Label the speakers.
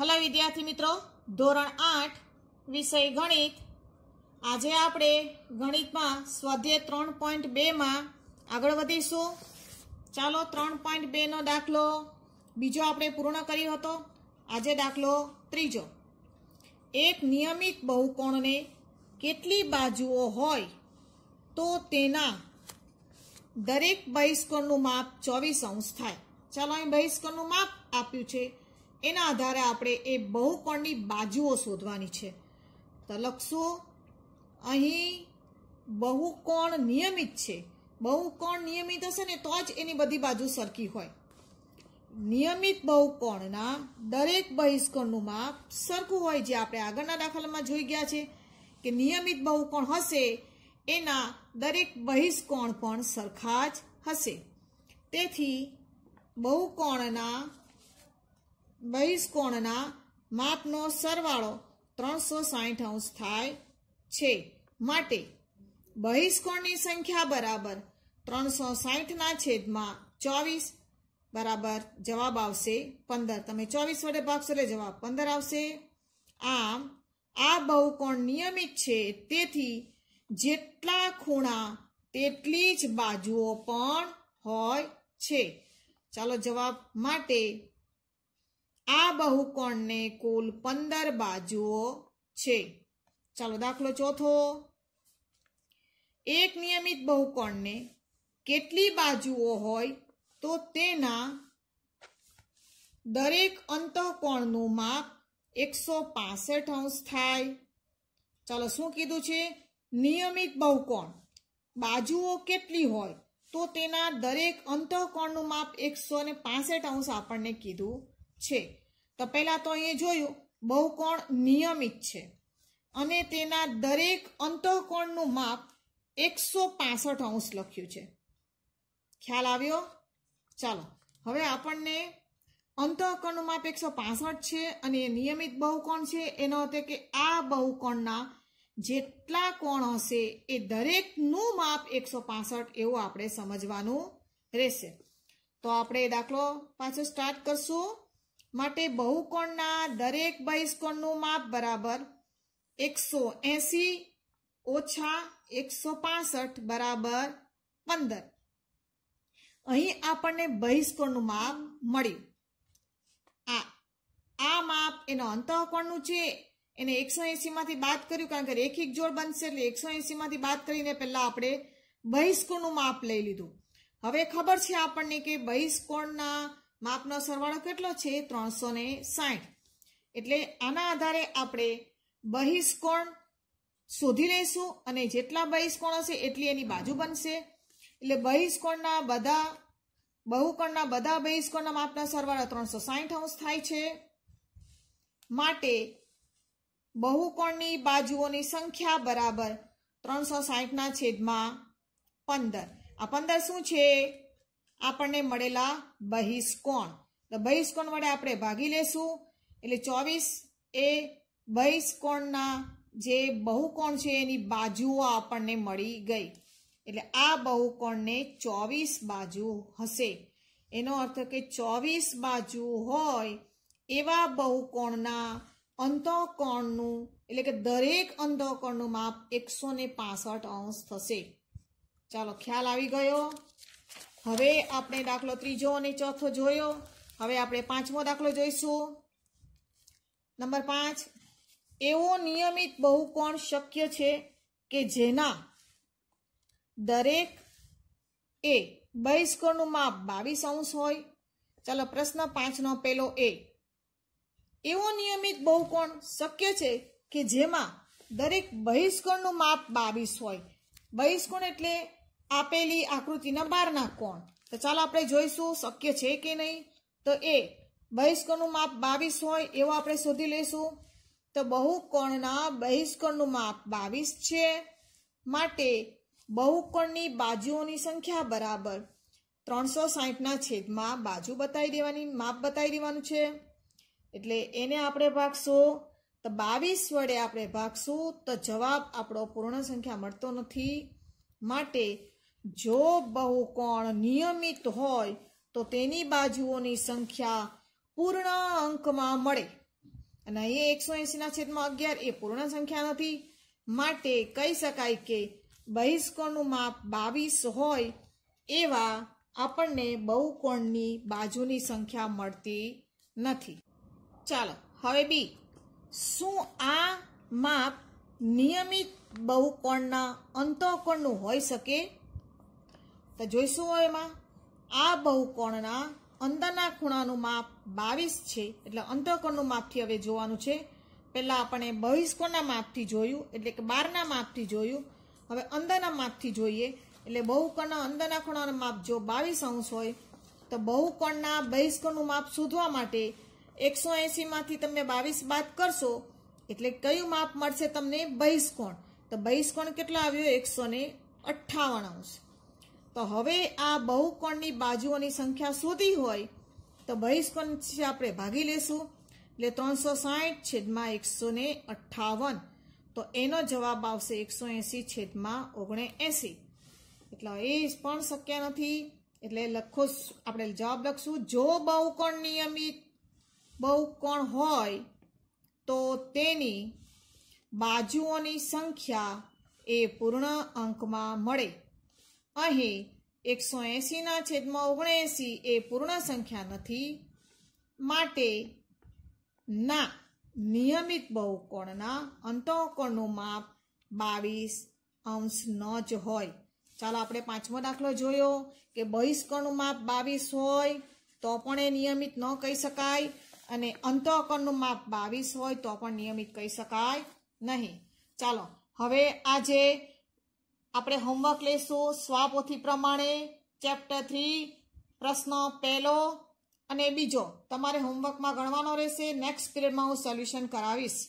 Speaker 1: hello વિદ્યાર્થી મિત્રો ધોરણ આઠ વિષય ગણિત આજે આપણે ગણિતમાં સ્વાધ્યે ત્રણ પોઈન્ટ બેમાં આગળ વધીશું ચાલો ત્રણ પોઈન્ટ બેનો દાખલો બીજો આપણે પૂર્ણ કર્યો હતો આજે દાખલો ત્રીજો એક નિયમિત બહુકોણને કેટલી બાજુઓ હોય તો તેના દરેક બહિષ્કળનું માપ ચોવીસ અંશ થાય ચાલો અહીં બહિષ્કરનું માપ આપ્યું છે એના આધારે આપણે એ બહુકોણની બાજુઓ શોધવાની છે તો લખશો અહીં બહુકોણ નિયમિત છે બહુકોણ નિયમિત હશે ને તો જ એની બધી બાજુ સરખી હોય નિયમિત બહુકોણના દરેક બહિષ્કોણનું માપ સરખું હોય જે આપણે આગળના દાખલામાં જોઈ ગયા છે કે નિયમિત બહુકોણ હશે એના દરેક બહિષ્કોણ પણ સરખા જ હશે તેથી બહુકોણના બહિષ્કોણના માપનો સરવાળો ત્રણસો સાહીઠ અંશ થાય છે માટે બહિષ્કોણની સંખ્યા બરાબર ત્રણસો સાહીઠના છેદમાં ચોવીસ બરાબર જવાબ આવશે પંદર તમે ચોવીસ વડે ભાગશો એટલે જવાબ પંદર આવશે આમ આ બહુકોણ નિયમિત છે તેથી જેટલા ખૂણા તેટલી જ બાજુઓ પણ હોય છે ચાલો જવાબ માટે આ બહુકોણને કુલ પંદર બાજુઓ છે ચાલો દાખલો ચોથો એક નિયમિત બહુકોણને કેટલી બાજુઓ હોય તો તેના દરેક અંતઃકોણનું માપ એકસો પાસઠ અંશ થાય ચાલો શું કીધું છે નિયમિત બહુકોણ બાજુઓ કેટલી હોય તો તેના દરેક અંતઃકોણનું માપ એકસો ને પાસઠ અંશ આપણને કીધું છે તો પહેલાં તો એ જોયું બહુકોણ નિયમિત છે અને તેના દરેક અંતઃકોણનું માપ એકસો પાસઠ અંશ લખ્યું છે ખ્યાલ આવ્યો ચાલો હવે આપણને અંતઃકોણનું માપ એકસો પાસઠ છે અને એ નિયમિત બહુકોણ છે એનો અર્થ કે આ બહુકોણના જેટલા કોણ હશે એ દરેકનું માપ એકસો પાસઠ એવું આપણે સમજવાનું રહેશે તો આપણે એ દાખલો પાછો સ્ટાર્ટ કરશું માટે બહુકોણના દરેક બહિષ્કોણનું માપ બરાબર એકસો એંસી ઓછા એકસો પાસઠ બરાબર પંદર અહીં આપણને બહિષ્કોણનું માપ મળ્યું આ આ માપ એનો અંતઃકોણનું છે એને એકસો એંસીમાંથી બાદ કર્યું કારણ કે રેખિક જોડ બનશે એટલે એકસો એંસીમાંથી બાદ કરીને પહેલાં આપણે બહિષ્કોણનું માપ લઈ લીધું હવે ખબર છે આપણને કે બહિષ્કોણના માપનો સરવાળો કેટલો છે ત્રણસો ને સાઠ એટલે આના આધારે આપણે બહિષ્કોણ શોધી લઈશું અને જેટલા બહિષ્કોણ હશે એટલી એની બાજુ બનશે એટલે બહિષ્કોણના બધા બહુકોણના બધા બહિષ્કોણના માપના સરવાળો ત્રણસો સાહીઠ અંશ થાય છે માટે બહુકોણની બાજુઓની સંખ્યા બરાબર ત્રણસો સાઠના છેદમાં પંદર આ પંદર શું છે આપણને મળેલા બહિષ્કોણ તો બહિષ્કોણ વડે આપણે ભાગી લેશું એટલે ચોવીસ એ બહિષ્કોણના જે બહુકોણ છે એની બાજુઓ આપણને મળી ગઈ એટલે આ બહુકોણને ચોવીસ બાજુ હશે એનો અર્થ કે ચોવીસ બાજુ હોય એવા બહુકોણના અંતઃકોણનું એટલે કે દરેક અંતઃકોણનું માપ એકસો ને અંશ થશે ચાલો ખ્યાલ આવી ગયો હવે આપણે દાખલો ત્રીજો અને ચોથો જોયો હવે આપણે પાંચમો દાખલો જોઈશું નંબર પાંચ એવો નિયમિત બહુકોણ શક્ય છે કે જેના દરેક એ બહિષ્કોણનું માપ બાવીસ અંશ હોય ચાલો પ્રશ્ન પાંચનો પેલો એ એવો નિયમિત બહુકોણ શક્ય છે કે જેમાં દરેક બહિષ્કોણનું માપ બાવીસ હોય બહિષ્કોણ એટલે આપેલી આકૃતિના બારના કોણ તો ચાલો આપણે જોઈશું શક્ય છે કે નહીં તો એ બહિષ્કળનું માપ બાવીસ હોય એવો આપણે શોધી લઈશું તો બહુકોણના બહિષ્કળનું માપ બાવીસ છે માટે બહુકોણની બાજુઓની સંખ્યા બરાબર ત્રણસો સાહીઠના છેદમાં બાજુ બતાવી દેવાની માપ બતાવી દેવાનું છે એટલે એને આપણે ભાગશું તો બાવીસ વડે આપણે ભાગશું તો જવાબ આપણો પૂર્ણ સંખ્યા મળતો નથી માટે જો બહુ કોણ નિયમિત હોય તો તેની બાજુઓની સંખ્યા પૂર્ણ અંકમાં મળે અને અહીંયા એકસો એંસીના છેદમાં અગિયાર એ પૂર્ણ સંખ્યા નથી માટે કહી શકાય કે બહિષ્કોણનું માપ બાવીસ હોય એવા આપણને બહુકોણની બાજુની સંખ્યા મળતી નથી ચાલો હવે બી શું આ માપ નિયમિત બહુકોણના અંતઃકોણનું હોઈ શકે તો જોઈશું હોય એમાં આ બહુકોણના અંદરના ખૂણાનું માપ બાવીસ છે એટલે અંતઃકોણનું માપથી હવે જોવાનું છે પહેલાં આપણે બહિષ્કોણના માપથી જોયું એટલે કે બારના માપથી જોયું હવે અંદરના માપથી જોઈએ એટલે બહુકોણના અંદરના ખૂણાનું માપ જો બાવીસ અંશ હોય તો બહુકોણના બહિષ્કોણનું માપ શોધવા માટે એકસો એંસીમાંથી તમે બાવીસ બાદ કરશો એટલે કયું માપ મળશે તમને બહિષ્કોણ તો બહિષ્કોણ કેટલો આવ્યો એકસો ને અઠ્ઠાવન અંશ તો હવે આ બહુકોણની બાજુઓની સંખ્યા શોધી હોય તો બહિષ્કોણથી આપણે ભાગી લેશું એટલે ત્રણસો સાહીઠ છેદમાં એકસો ને અઠ્ઠાવન તો એનો જવાબ આવશે એકસો એંસી છેદમાં ઓગણે એંસી એટલે એ પણ શક્ય નથી એટલે લખો આપણે જવાબ લખશું જો બહુકોણ નિયમિત બહુકોણ હોય તો તેની બાજુઓની સંખ્યા એ પૂર્ણ અંકમાં મળે અહીં એકસો એંસીના છેદમાં ઓગણએંસી એ પૂર્ણ સંખ્યા નથી માટે ના નિયમિત બહુકોણના અંતઃકોણનું માપ બાવીસ અંશ ન જ હોય ચાલો આપણે પાંચમો દાખલો જોયો કે બહિષ્કોણનું માપ બાવીસ હોય તો પણ એ નિયમિત ન કહી શકાય અને અંતઃકણનું માપ બાવીસ હોય તો પણ નિયમિત કહી શકાય નહીં ચાલો હવે આજે આપણે હોમવર્ક લઈશું સ્વાપોથી પ્રમાણે ચેપ્ટર થ્રી પ્રશ્ન પહેલો અને બીજો તમારે હોમવર્કમાં ગણવાનો રહેશે નેક્સ્ટ પીરિયડમાં હું સોલ્યુશન કરાવીશ